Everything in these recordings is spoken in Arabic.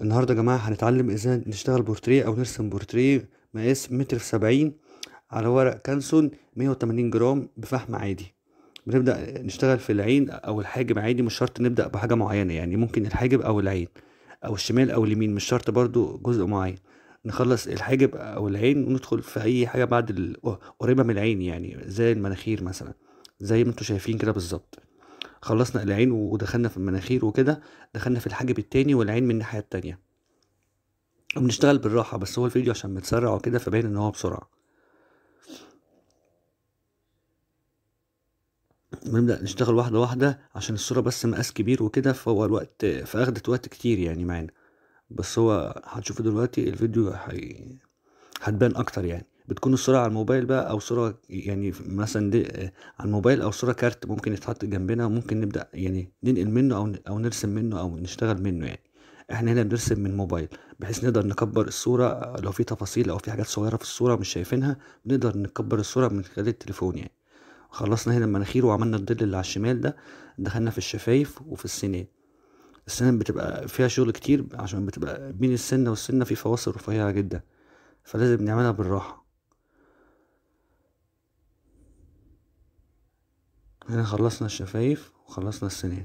النهاردة يا جماعة هنتعلم ازاي نشتغل بورتريه او نرسم بورتريه مقاس متر في سبعين على ورق كانسون مية وتمانين جرام بفحم عادي بنبدأ نشتغل في العين او الحاجب عادي مش شرط نبدأ بحاجة معينة يعني ممكن الحاجب او العين او الشمال او اليمين مش شرط برضو جزء معين نخلص الحاجب او العين وندخل في اي حاجة بعد قريبة من العين يعني زي المناخير مثلا زي ما انتم شايفين كده بالظبط خلصنا العين ودخلنا في المناخير وكده دخلنا في الحاجب التاني والعين من الناحيه التانيه وبنشتغل بالراحه بس هو الفيديو عشان متسرع وكده فباين ان هو بسرعه بنبدأ نشتغل واحدة واحدة عشان الصورة بس مقاس كبير وكده فهو الوقت فأخدت وقت كتير يعني معانا بس هو هتشوفه دلوقتي الفيديو هي... هتبان أكتر يعني بتكون الصوره على الموبايل بقى او صوره يعني مثلا دي آه، على الموبايل او صوره كارت ممكن يتحط جنبنا وممكن نبدا يعني ننقل منه او او نرسم منه او نشتغل منه يعني احنا هنا بنرسم من موبايل بحيث نقدر نكبر الصوره آه، لو في تفاصيل او في حاجات صغيره في الصوره مش شايفينها بنقدر نكبر الصوره من خلال التليفون يعني خلصنا هنا المناخير وعملنا الظل اللي على الشمال ده دخلنا في الشفايف وفي السنان السنان بتبقى فيها شغل كتير عشان بتبقى بين السنه والسنه في فواصل رفيعه جدا فلازم نعملها بالراحه هنا خلصنا الشفايف وخلصنا السنان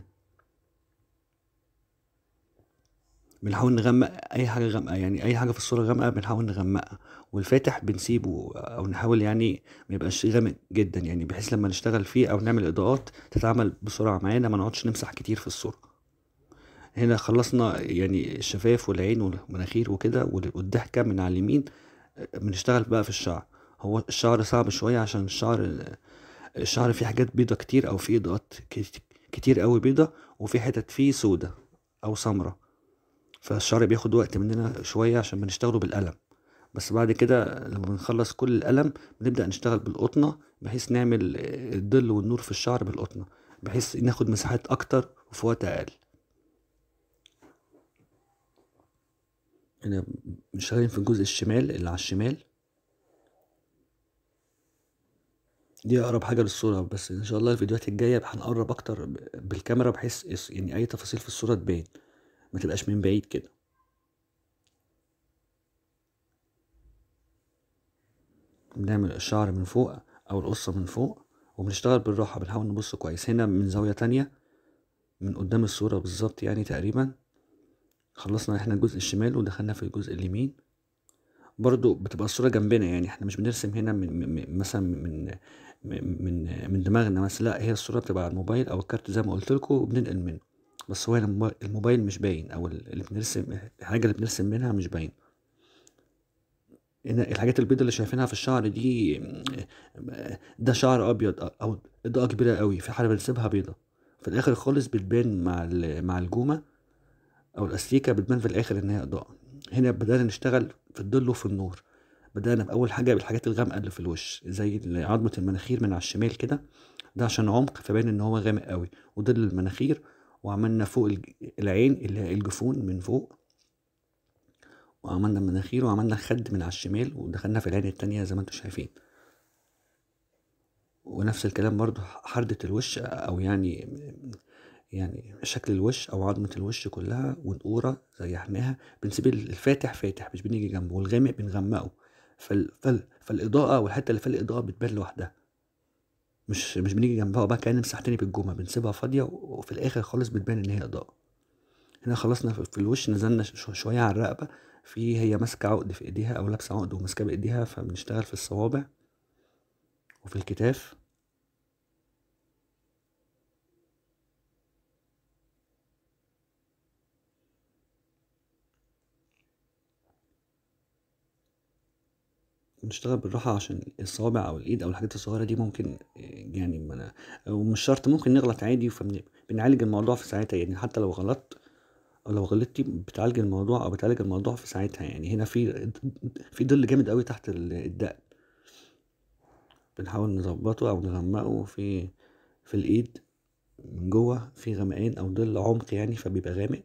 بنحاول نغمق اي حاجه غامقه يعني اي حاجه في الصوره غامقه بنحاول نغمقها والفاتح بنسيبه او نحاول يعني ما يبقاش غامق جدا يعني بحيث لما نشتغل فيه او نعمل اضاءات تتعمل بسرعه معانا ما نقعدش نمسح كتير في الصوره هنا خلصنا يعني الشفايف والعين والمناخير وكده والضحكه من على اليمين بنشتغل بقى في الشعر هو الشعر صعب شويه عشان الشعر الشعر فيه حاجات بيضة كتير او فيه اضاءات كتير قوي بيضة وفي حتت فيه سودة او سمرة فالشعر بياخد وقت مننا شوية عشان بنشتغله بالقلم بس بعد كده لما بنخلص كل القلم بنبدأ نشتغل بالقطنة بحيث نعمل الظل والنور في الشعر بالقطنة بحيث ناخد مساحات أكتر وفي وقت أقل هنا مش في الجزء الشمال اللي على الشمال دي اقرب حاجه للصوره بس ان شاء الله الفيديوهات الجايه هنقرب اكتر بالكاميرا بحيث يعني اي تفاصيل في الصوره تبان ما تبقاش من بعيد كده بنعمل الشعر من فوق او القصه من فوق وبنشتغل بالراحه بنحاول نبص كويس هنا من زاويه تانية من قدام الصوره بالظبط يعني تقريبا خلصنا احنا الجزء الشمال ودخلنا في الجزء اليمين برضو بتبقى الصوره جنبنا يعني احنا مش بنرسم هنا من مثلا من من من دماغنا مثلا لا هي الصوره بتبقى على الموبايل او الكارت زي ما قلت لكم وبننقل منه بس هو الموبايل مش باين او اللي بنرسم الحاجه اللي بنرسم منها مش باين الحاجات البيضة اللي شايفينها في الشعر دي ده شعر ابيض او اضاءه كبيره قوي في حاله بنسيبها بيضه في الاخر خالص بتبان مع مع الجومه او الاستيكه بتبان في الاخر ان هي اضاءه هنا بدأنا نشتغل في الظل وفي النور بدأنا بأول حاجة بالحاجات الغامقة اللي في الوش زي عظمة المناخير من على الشمال كده ده عشان عمق فبان ان هو غامق قوي وضل المناخير وعملنا فوق العين اللي هي الجفون من فوق وعملنا المناخير وعملنا خد من على الشمال ودخلنا في العين التانية زي ما انتم شايفين ونفس الكلام برضو حردة الوش او يعني يعني شكل الوش او عظمة الوش كلها والقورة زيحناها بنسيب الفاتح فاتح مش بنيجي جنبه والغامق بنغمقه فال... فال... فالاضاءه والحته اللي فيها الاضاءه بتبان لوحدها مش مش بنيجي جنبها وبعد كده نمسح تاني بالجمه بنسيبها فاضيه وفي الاخر خالص بتبان ان هي اضاءه هنا خلصنا في الوش نزلنا شويه على الرقبه في هي ماسكه عقد في ايديها او لابسه عقد وماسكه بايديها فبنشتغل في الصوابع وفي الكتاف بنشتغل بالراحة عشان الصوابع أو الإيد أو الحاجات الصغيرة دي ممكن آه، يعني ما ومش شرط ممكن نغلط عادي فبنعالج الموضوع في ساعتها يعني حتى لو غلطت أو لو غلطتي بتعالج الموضوع أو بتعالج الموضوع في ساعتها يعني هنا في في ظل جامد أوي تحت الدقن بنحاول نظبطه أو نغمقه في في الإيد من جوه في غمقان أو ظل عمق يعني فبيبقى غامق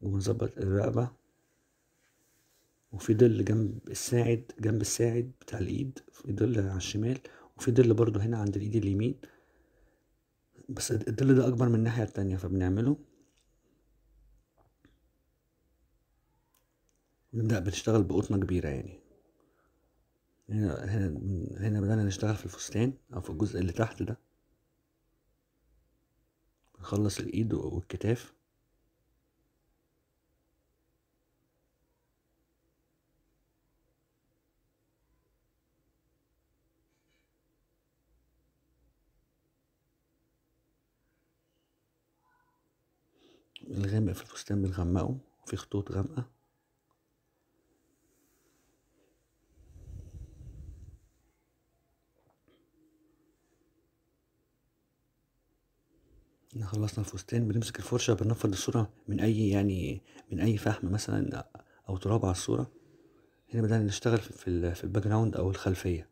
ونظبط الرقبة وفي ضل جنب الساعد جنب الساعد بتاع الايد في ضل على الشمال وفي ضل برضو هنا عند الايد اليمين بس الضل ده اكبر من الناحية التانية فبنعمله نبدأ بنشتغل بقطنة كبيرة يعني هنا هنا بدأنا نشتغل في الفستان أو في الجزء اللي تحت ده نخلص الإيد والكتاف الغامق في الفستان بنغمقه في خطوط غامقة احنا خلصنا الفستان بنمسك الفرشة بننفض الصورة من أي يعني من أي فحم مثلا أو تراب على الصورة هنا بدأنا نشتغل في الباك جراوند أو الخلفية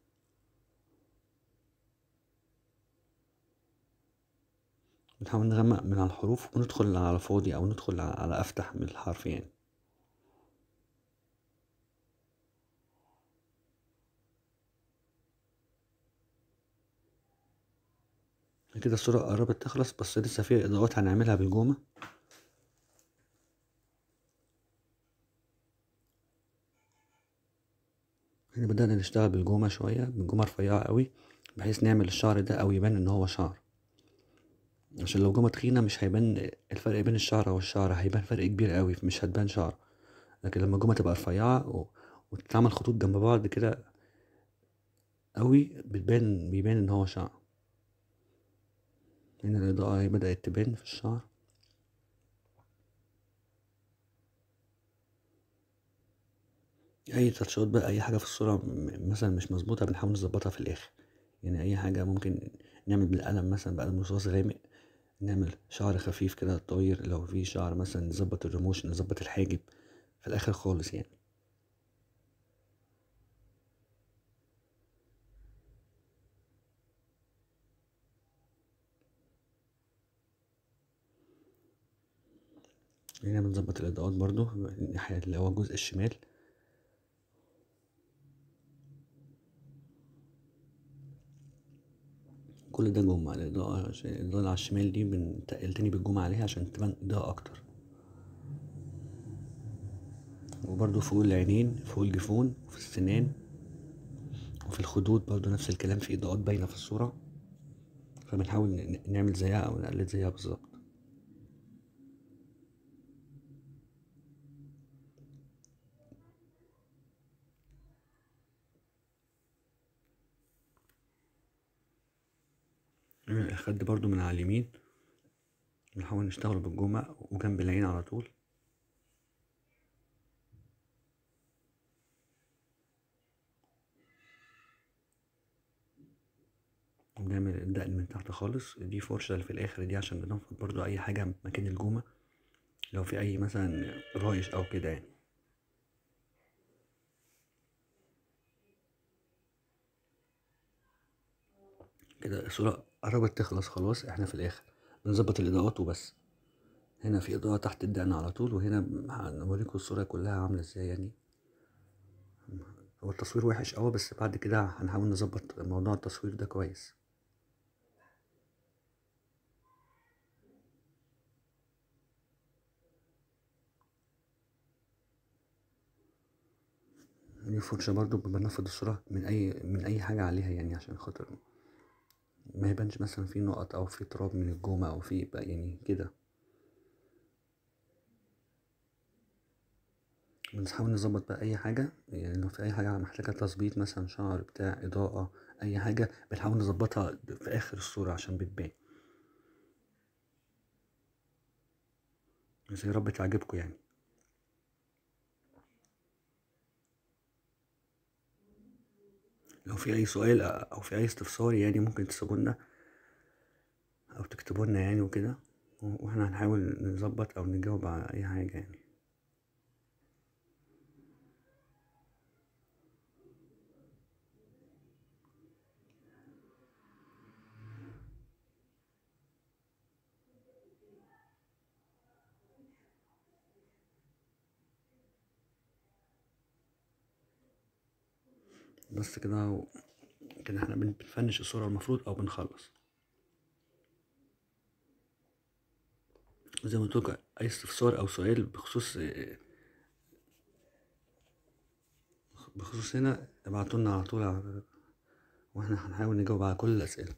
بنحاول نغمق من الحروف وندخل على فاضي أو ندخل على أفتح من الحرف يعني كده الصورة قربت تخلص بس لسه في إضاءات هنعملها بالجومة احنا بدأنا نشتغل بالجومة شوية بالجومة رفيعة قوي بحيث نعمل الشعر ده أو يبان إن هو شعر عشان لو جمى تخينة مش هيبان الفرق بين الشعرة والشعرة هيبان فرق كبير قوي مش هتبان شعرة لكن لما الجمى تبقى رفيعة وتتعمل خطوط جنب بعض كده قوي بتبان بيبان ان هو شعر هنا الإضاءة بدأت تبان في الشعر أي تاتشات بقى أي حاجة في الصورة مثلا مش مظبوطة بنحاول نظبطها في الآخر يعني أي حاجة ممكن نعمل بالقلم مثلا بقلم رصاص غامق نعمل شعر خفيف كده طويل لو في شعر مثلا نظبط الرموش نظبط الحاجب في الاخر خالص يعني هنا بنظبط الاضاءات برضو اللي هو الجزء الشمال كل ده جمة الإضاءة الإضاءة على الشمال دي بنتقل تاني بالجمة عليها عشان تبان إضاءة أكتر وبرضو فوق العينين فوق الجفون وفي السنان وفي الخدود برضو نفس الكلام في إضاءات باينة في الصورة فبنحاول نعمل زيها أو نقلد زيها بالظبط نعمل الخد برضو من على اليمين نحاول نشتغله بالجمع وجنب العين على طول ونعمل الدقن من تحت خالص دي فرشة اللي في الآخر دي عشان بنفرد برضو أي حاجة مكان الجومة لو في أي مثلا رايش أو كده يعني كده الصورة قربت تخلص خلاص احنا في الاخر بنظبط الاضاءات وبس هنا في اضاءه تحت الدقن على طول وهنا هوريكم الصوره كلها عامله ازاي يعني هو التصوير وحش اه بس بعد كده هنحاول نظبط موضوع التصوير ده كويس الفرشة برضو بنفض الصورة من أي من أي حاجة عليها يعني عشان خاطر ما يبانش مثلا في نقط او في تراب من الجومة او في يعني كده بنحاول نظبط بقى اي حاجة يعني لو في اي حاجة محتاجة تظبيط مثلا شعر بتاع اضاءة اي حاجة بنحاول نظبطها في اخر الصورة عشان بتبان بس يا رب تعجبكم يعني لو في اي سؤال او في اي استفسار يعني ممكن تسيبولنا او تكتبولنا يعني وكده واحنا هنحاول نظبط او نجاوب على اي حاجه يعني بس كده و... كده احنا بنفنش الصورة المفروض او بنخلص زي ما قلتلكوا اي استفسار او سؤال بخصوص بخصوص هنا ابعتولنا على طول واحنا هنحاول نجاوب على كل الاسئله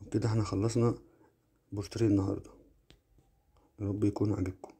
وبكده احنا خلصنا بورتريه النهارده يارب يكون عجبكم